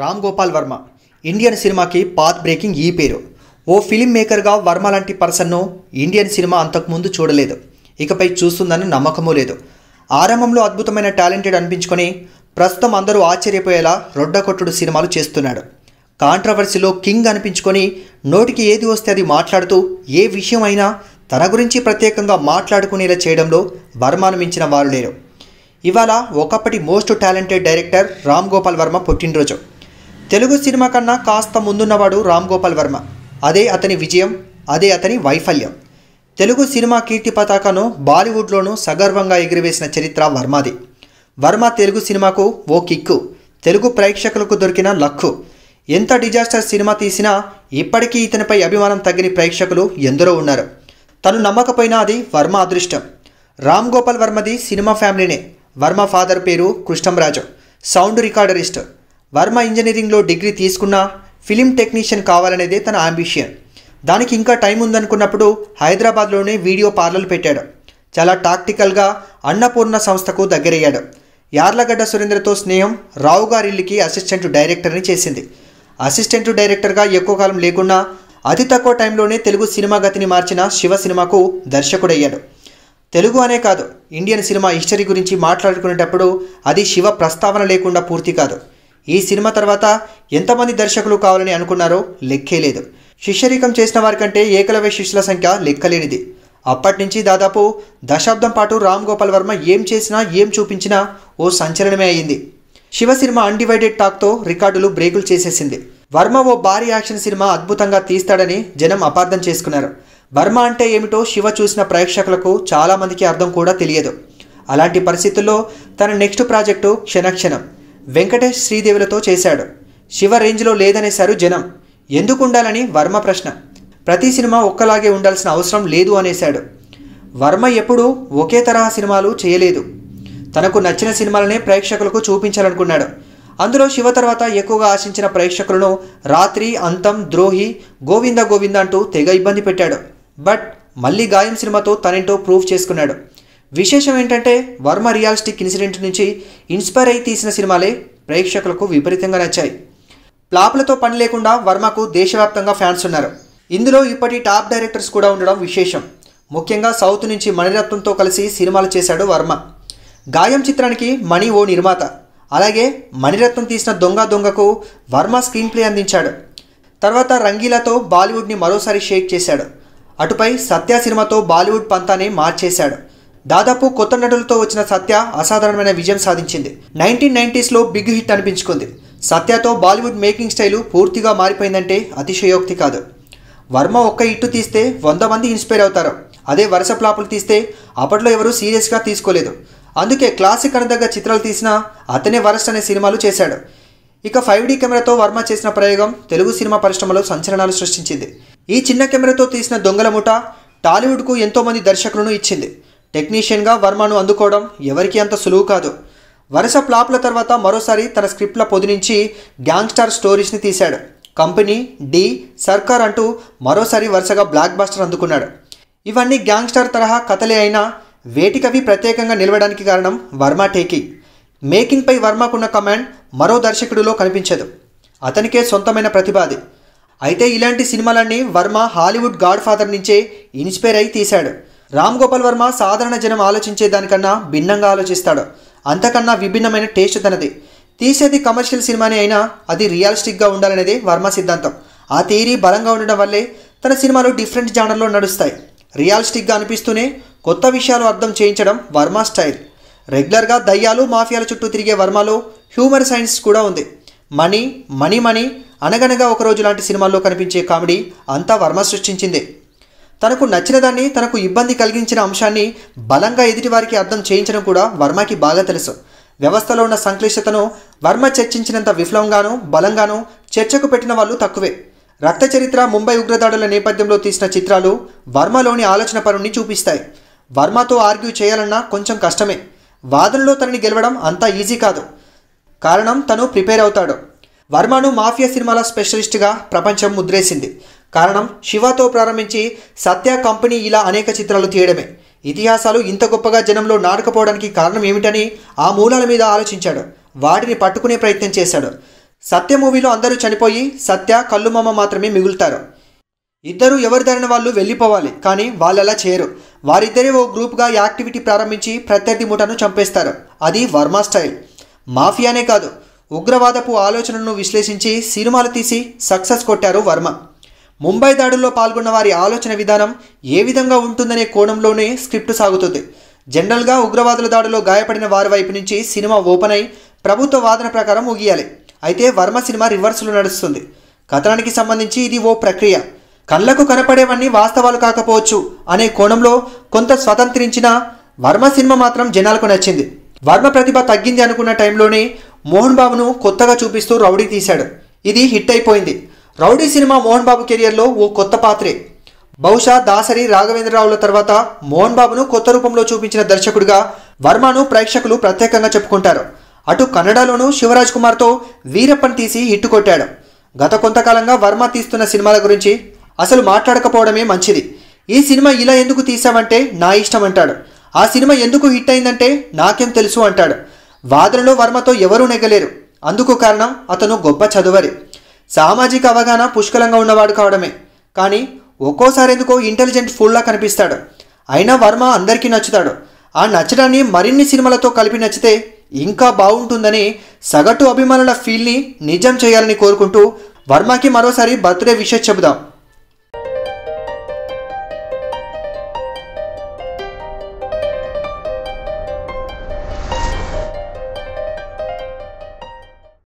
Ram Gopal Varma Indian సినిమాకి path breaking ఈ పేరు ఓ ఫిలిం మేకర్గా వర్మ లాంటి పర్సన్ను ఇండియన్ సినిమా అంతకుముందు చూడలేదు ఇకపై చూస్తుందని నమ్మకమూ లేదు ఆరంభంలో అద్భుతమైన టాలెంటెడ్ అనిపించుకొని ప్రస్తుతం అందరూ ఆశ్చర్యపోయేలా రొడ్డకొట్టుడు సినిమాలు చేస్తున్నాడు కాంట్రవర్సీలో కింగ్ అనిపించుకొని నోటికి ఏది వస్తే అది మాట్లాడుతూ ఏ విషయమైనా తన గురించి ప్రత్యేకంగా మాట్లాడుకునేలా చేయడంలో వర్మను మించిన వారు లేరు ఇవాళ ఒకప్పటి most talented director Ram Gopal Varma పుట్టినరోజు తెలుగు సినిమా కన్నా కాస్త ముందున్నవాడు రామ్ గోపాల్ వర్మ అదే అతని విజయం అదే అతని వైఫల్యం తెలుగు సినిమా కీర్తి పతాకను బాలీవుడ్లోనూ సగర్వంగా ఎగిరివేసిన చరిత్ర వర్మది వర్మ తెలుగు సినిమాకు ఓ కిక్కు తెలుగు ప్రేక్షకులకు దొరికిన లక్కు ఎంత డిజాస్టర్ సినిమా తీసినా ఇప్పటికీ ఇతనిపై అభిమానం తగ్గిన ప్రేక్షకులు ఎందరో ఉన్నారు తను నమ్మకపోయినా అది వర్మ అదృష్టం రామ్ గోపాల్ వర్మది సినిమా ఫ్యామిలీనే వర్మ ఫాదర్ పేరు కృష్ణంరాజు సౌండ్ రికార్డరిస్ట్ వర్మ ఇంజనీరింగ్లో డిగ్రీ తీసుకున్న ఫిలిం టెక్నీషియన్ కావాలనేదే తన ఆంబిషియన్ దానికి ఇంకా టైం ఉందనుకున్నప్పుడు హైదరాబాద్లోనే వీడియో పార్లర్ పెట్టాడు చాలా టాక్టికల్గా అన్నపూర్ణ సంస్థకు దగ్గరయ్యాడు యార్లగడ్డ సురేంద్రతో స్నేహం రావు గారిల్లికి అసిస్టెంట్ డైరెక్టర్ని చేసింది అసిస్టెంట్ డైరెక్టర్గా ఎక్కువ కాలం లేకున్నా అతి తక్కువ టైంలోనే తెలుగు సినిమా గతిని మార్చిన శివ సినిమాకు దర్శకుడయ్యాడు తెలుగు అనే కాదు ఇండియన్ సినిమా హిస్టరీ గురించి మాట్లాడుకునేటప్పుడు అది శివ ప్రస్తావన లేకుండా పూర్తి కాదు ఈ సినిమా తర్వాత ఎంతమంది దర్శకులు కావాలని అనుకున్నారో లెక్కే లేదు శిష్యరీకం చేసిన వారి కంటే ఏకలవ్య శిష్యుల సంఖ్య లెక్కలేనిది అప్పటి నుంచి దాదాపు దశాబ్దం పాటు రామ్ గోపాల్ వర్మ ఏం చేసినా ఏం చూపించినా ఓ సంచలనమే అయింది శివ సినిమా అన్డివైడెడ్ టాక్తో రికార్డులు బ్రేకులు చేసేసింది వర్మ ఓ భారీ యాక్షన్ సినిమా అద్భుతంగా తీస్తాడని జనం అపార్థం చేసుకున్నారు వర్మ అంటే ఏమిటో శివ చూసిన ప్రేక్షకులకు చాలామందికి అర్థం కూడా తెలియదు అలాంటి పరిస్థితుల్లో తన నెక్స్ట్ ప్రాజెక్టు క్షణక్షణం వెంకటేష్ శ్రీదేవులతో చేశాడు శివ రేంజ్లో లేదనేశారు జనం ఎందుకు ఉండాలని వర్మ ప్రశ్న ప్రతి సినిమా ఒక్కలాగే ఉండాల్సిన అవసరం లేదు అనేశాడు వర్మ ఎప్పుడూ ఒకే తరహా సినిమాలు చేయలేదు తనకు నచ్చిన సినిమాలనే ప్రేక్షకులకు చూపించాలనుకున్నాడు అందులో శివ తర్వాత ఎక్కువగా ఆశించిన ప్రేక్షకులను రాత్రి అంతం ద్రోహి గోవింద గోవింద అంటూ తెగ ఇబ్బంది పెట్టాడు బట్ మళ్ళీ గాయం సినిమాతో తనేంటో ప్రూవ్ చేసుకున్నాడు విశేషం ఏంటంటే వర్మ రియాలిస్టిక్ ఇన్సిడెంట్ నుంచి ఇన్స్పైర్ అయి తీసిన సినిమాలే ప్రేక్షకులకు విపరీతంగా నచ్చాయి ప్లాపులతో పని లేకుండా వర్మకు దేశవ్యాప్తంగా ఫ్యాన్స్ ఉన్నారు ఇందులో ఇప్పటి టాప్ డైరెక్టర్స్ కూడా ఉండడం విశేషం ముఖ్యంగా సౌత్ నుంచి మణిరత్నంతో కలిసి సినిమాలు చేశాడు వర్మ గాయం చిత్రానికి మణి ఓ నిర్మాత అలాగే మణిరత్నం తీసిన దొంగ దొంగకు వర్మ స్క్రీన్ ప్లే అందించాడు తర్వాత రంగీలాతో బాలీవుడ్ని మరోసారి షేక్ చేశాడు అటుపై సత్య సినిమాతో బాలీవుడ్ పంతానే మార్చేశాడు దాదాపు కొత్త నటులతో వచ్చిన సత్య అసాధారణమైన విజయం సాధించింది నైన్టీన్ నైంటీస్లో బిగ్ హిట్ అనిపించుకుంది సత్యతో బాలీవుడ్ మేకింగ్ స్టైలు పూర్తిగా మారిపోయిందంటే అతిశయోక్తి కాదు వర్మ ఒక్క ఇట్టు తీస్తే వంద మంది ఇన్స్పైర్ అవుతారు అదే వరుస ప్లాపులు తీస్తే అప్పట్లో ఎవరూ సీరియస్గా తీసుకోలేదు అందుకే క్లాసిక్ అనదగ్గ చిత్రాలు తీసినా అతనే వరస్ట్ అనే సినిమాలు చేశాడు ఇక ఫైవ్ డి కెమెరాతో వర్మ చేసిన ప్రయోగం తెలుగు సినిమా పరిశ్రమలో సంచలనాలు సృష్టించింది ఈ చిన్న కెమెరాతో తీసిన దొంగల ముఠ టాలీవుడ్కు ఎంతోమంది దర్శకులను ఇచ్చింది టెక్నీషియన్గా వర్మను అందుకోవడం ఎవరికీ అంత సులువు కాదు వరుస ప్లాప్ల తర్వాత మరోసారి తన స్క్రిప్ట్ల పొది నుంచి గ్యాంగ్స్టార్ స్టోరీస్ని తీశాడు కంపెనీ డి సర్కార్ అంటూ మరోసారి వరుసగా బ్లాక్ బాస్టర్ అందుకున్నాడు ఇవన్నీ గ్యాంగ్స్టార్ తరహా కథలే అయినా వేటికవి ప్రత్యేకంగా నిలవడానికి కారణం వర్మ టేకి మేకింగ్పై వర్మకున్న కమాండ్ మరో దర్శకుడిలో కనిపించదు అతనికే సొంతమైన ప్రతిభ అది అయితే ఇలాంటి సినిమాలన్నీ వర్మ హాలీవుడ్ గాడ్ ఫాదర్ నుంచే ఇన్స్పైర్ అయి తీశాడు రామ్ గోపాల్ వర్మ సాధారణ జనం ఆలోచించే దానికన్నా భిన్నంగా ఆలోచిస్తాడు అంతకన్నా విభిన్నమైన టేస్ట్ తనది తీసేది కమర్షియల్ సినిమానే అయినా అది రియాలిస్టిక్గా ఉండాలనేది వర్మ సిద్ధాంతం ఆ థియరీ బలంగా ఉండడం వల్లే తన సినిమాలు డిఫరెంట్ జానర్లో నడుస్తాయి రియాలిస్టిక్గా అనిపిస్తూనే కొత్త విషయాలు అర్థం చేయించడం వర్మ స్టైల్ రెగ్యులర్గా దయ్యాలు మాఫియాల చుట్టూ తిరిగే వర్మలో హ్యూమర్ సైన్స్ కూడా ఉంది మనీ మనీ మనీ అనగనగా ఒకరోజు లాంటి సినిమాల్లో కనిపించే కామెడీ అంతా వర్మ సృష్టించింది తనకు నచ్చిన దాన్ని తనకు ఇబ్బంది కలిగించిన అంశాన్ని బలంగా ఎదుటివారికి అర్థం చేయించడం కూడా వర్మకి బాగా తెలుసు వ్యవస్థలో ఉన్న సంక్లిష్టతను వర్మ చర్చించినంత విఫలంగానూ బలంగానూ చర్చకు పెట్టిన వాళ్ళు తక్కువే రక్త చరిత్ర ముంబై ఉగ్రదాడుల నేపథ్యంలో తీసిన చిత్రాలు వర్మలోని ఆలోచన పరుణ్ణి చూపిస్తాయి వర్మతో ఆర్గ్యూ చేయాలన్నా కొంచెం కష్టమే వాదనలో తనని గెలవడం అంత ఈజీ కాదు కారణం తను ప్రిపేర్ అవుతాడు వర్మను మాఫియా సినిమాల స్పెషలిస్ట్గా ప్రపంచం ముద్రేసింది కారణం శివతో ప్రారంభించి సత్య కంపెనీ ఇలా అనేక చిత్రాలు తీయడమే ఇతిహాసాలు ఇంత గొప్పగా జనంలో నాడకపోవడానికి కారణం ఏమిటని ఆ మూలాల మీద ఆలోచించాడు వాటిని పట్టుకునే ప్రయత్నం చేశాడు సత్య మూవీలో అందరూ చనిపోయి సత్య కల్లుమామ మాత్రమే మిగులుతారు ఇద్దరు ఎవరిదైన వాళ్ళు వెళ్ళిపోవాలి కానీ వాళ్ళు అలా చేయరు వారిద్దరే ఓ గ్రూప్గా యాక్టివిటీ ప్రారంభించి ప్రత్యర్థి ముఠాను చంపేస్తారు అది వర్మ స్టైల్ మాఫియానే కాదు ఉగ్రవాదపు ఆలోచనను విశ్లేషించి సినిమాలు తీసి సక్సెస్ కొట్టారు వర్మ ముంబై దాడుల్లో పాల్గొన్న వారి ఆలోచన విధానం ఏ విధంగా ఉంటుందనే కోణంలోనే స్క్రిప్ట్ సాగుతుంది జనరల్గా ఉగ్రవాదుల దాడిలో గాయపడిన వారి వైపు నుంచి సినిమా ఓపెన్ అయి ప్రభుత్వ వాదన ప్రకారం ముగియాలి అయితే వర్మ సినిమా రివర్స్లో నడుస్తుంది కథనానికి సంబంధించి ఇది ఓ ప్రక్రియ కళ్ళకు కనపడేవన్నీ వాస్తవాలు కాకపోవచ్చు అనే కోణంలో కొంత స్వతంత్రించిన వర్మ సినిమా మాత్రం జనాలకు నచ్చింది వర్మ ప్రతిభ తగ్గింది అనుకున్న టైంలోనే మోహన్ బాబును కొత్తగా చూపిస్తూ రౌడీ తీశాడు ఇది హిట్ అయిపోయింది రౌడీ సినిమా మోహన్ బాబు కెరియర్లో ఓ కొత్త పాత్రే బహుశా దాసరి రాఘవేంద్రరావుల తర్వాత మోహన్ బాబును కొత్త రూపంలో చూపించిన దర్శకుడిగా వర్మను ప్రేక్షకులు ప్రత్యేకంగా చెప్పుకుంటారు అటు కన్నడలోనూ శివరాజ్ కుమార్తో వీరప్పని తీసి హిట్టు కొట్టాడు గత కొంతకాలంగా వర్మ తీస్తున్న సినిమాల గురించి అసలు మాట్లాడకపోవడమే మంచిది ఈ సినిమా ఇలా ఎందుకు తీసామంటే నా ఇష్టం అంటాడు ఆ సినిమా ఎందుకు హిట్ అయిందంటే నాకేం తెలుసు అంటాడు వాదనలో వర్మతో ఎవరూ నెగలేరు అందుకు కారణం అతను గొప్ప చదువరి సామాజిక అవగాహన పుష్కలంగా ఉన్నవాడు కావడమే కానీ ఒక్కోసారి ఎందుకో ఇంటెలిజెంట్ ఫుల్లా కనిపిస్తాడు అయినా వర్మ అందరికీ నచ్చుతాడు ఆ నచ్చడాన్ని మరిన్ని సినిమాలతో కలిపి నచ్చితే ఇంకా బాగుంటుందని సగటు అభిమానుల ఫీల్ని నిజం చేయాలని కోరుకుంటూ వర్మకి మరోసారి బర్త్డే విషయం చెబుదాం